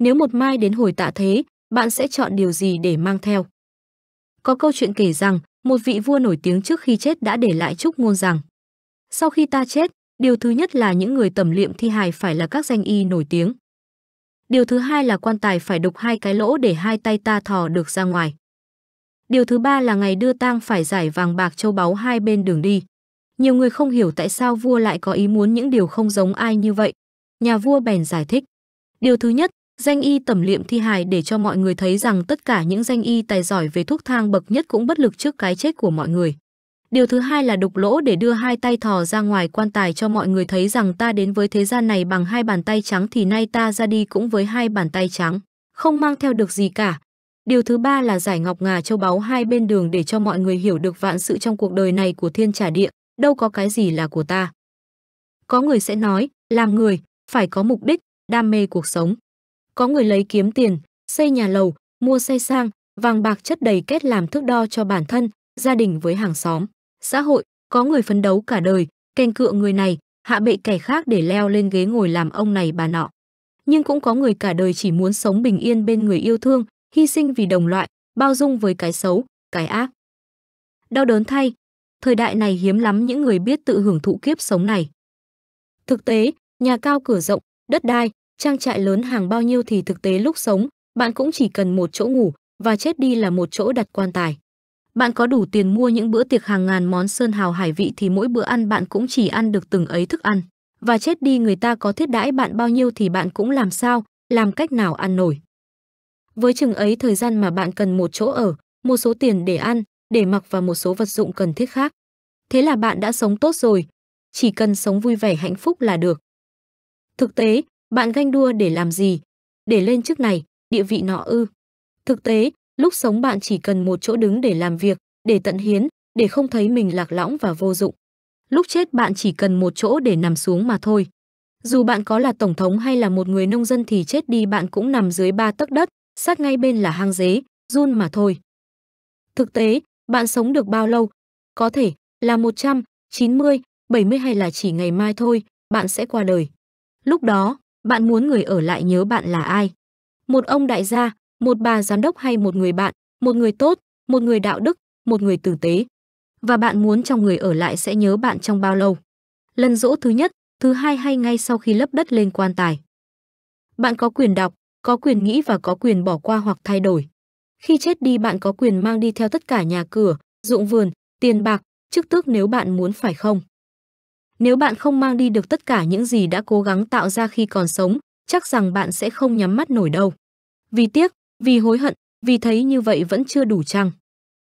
Nếu một mai đến hồi tạ thế, bạn sẽ chọn điều gì để mang theo? Có câu chuyện kể rằng, một vị vua nổi tiếng trước khi chết đã để lại chúc ngôn rằng Sau khi ta chết, điều thứ nhất là những người tẩm liệm thi hài phải là các danh y nổi tiếng. Điều thứ hai là quan tài phải đục hai cái lỗ để hai tay ta thò được ra ngoài. Điều thứ ba là ngày đưa tang phải giải vàng bạc châu báu hai bên đường đi. Nhiều người không hiểu tại sao vua lại có ý muốn những điều không giống ai như vậy. Nhà vua bèn giải thích. Điều thứ nhất, danh y tẩm liệm thi hài để cho mọi người thấy rằng tất cả những danh y tài giỏi về thuốc thang bậc nhất cũng bất lực trước cái chết của mọi người. Điều thứ hai là đục lỗ để đưa hai tay thò ra ngoài quan tài cho mọi người thấy rằng ta đến với thế gian này bằng hai bàn tay trắng thì nay ta ra đi cũng với hai bàn tay trắng, không mang theo được gì cả. Điều thứ ba là giải ngọc ngà châu báu hai bên đường để cho mọi người hiểu được vạn sự trong cuộc đời này của thiên trả địa, đâu có cái gì là của ta. Có người sẽ nói, làm người, phải có mục đích, đam mê cuộc sống có người lấy kiếm tiền, xây nhà lầu, mua xe sang, vàng bạc chất đầy kết làm thước đo cho bản thân, gia đình với hàng xóm. Xã hội, có người phấn đấu cả đời, canh cựa người này, hạ bệ kẻ khác để leo lên ghế ngồi làm ông này bà nọ. Nhưng cũng có người cả đời chỉ muốn sống bình yên bên người yêu thương, hy sinh vì đồng loại, bao dung với cái xấu, cái ác. Đau đớn thay, thời đại này hiếm lắm những người biết tự hưởng thụ kiếp sống này. Thực tế, nhà cao cửa rộng, đất đai, trang trại lớn hàng bao nhiêu thì thực tế lúc sống, bạn cũng chỉ cần một chỗ ngủ và chết đi là một chỗ đặt quan tài. Bạn có đủ tiền mua những bữa tiệc hàng ngàn món sơn hào hải vị thì mỗi bữa ăn bạn cũng chỉ ăn được từng ấy thức ăn. Và chết đi người ta có thiết đãi bạn bao nhiêu thì bạn cũng làm sao, làm cách nào ăn nổi. Với chừng ấy thời gian mà bạn cần một chỗ ở, một số tiền để ăn, để mặc và một số vật dụng cần thiết khác. Thế là bạn đã sống tốt rồi. Chỉ cần sống vui vẻ hạnh phúc là được. Thực tế, bạn ganh đua để làm gì? Để lên chức này, địa vị nọ ư? Thực tế, lúc sống bạn chỉ cần một chỗ đứng để làm việc, để tận hiến, để không thấy mình lạc lõng và vô dụng. Lúc chết bạn chỉ cần một chỗ để nằm xuống mà thôi. Dù bạn có là tổng thống hay là một người nông dân thì chết đi bạn cũng nằm dưới ba tấc đất, sát ngay bên là hang dế, run mà thôi. Thực tế, bạn sống được bao lâu? Có thể là 100, 90, 70 hay là chỉ ngày mai thôi, bạn sẽ qua đời. Lúc đó, bạn muốn người ở lại nhớ bạn là ai? Một ông đại gia, một bà giám đốc hay một người bạn, một người tốt, một người đạo đức, một người tử tế. Và bạn muốn trong người ở lại sẽ nhớ bạn trong bao lâu? Lần dỗ thứ nhất, thứ hai hay ngay sau khi lấp đất lên quan tài. Bạn có quyền đọc, có quyền nghĩ và có quyền bỏ qua hoặc thay đổi. Khi chết đi bạn có quyền mang đi theo tất cả nhà cửa, ruộng vườn, tiền bạc, chức tước nếu bạn muốn phải không? Nếu bạn không mang đi được tất cả những gì đã cố gắng tạo ra khi còn sống, chắc rằng bạn sẽ không nhắm mắt nổi đâu. Vì tiếc, vì hối hận, vì thấy như vậy vẫn chưa đủ chăng?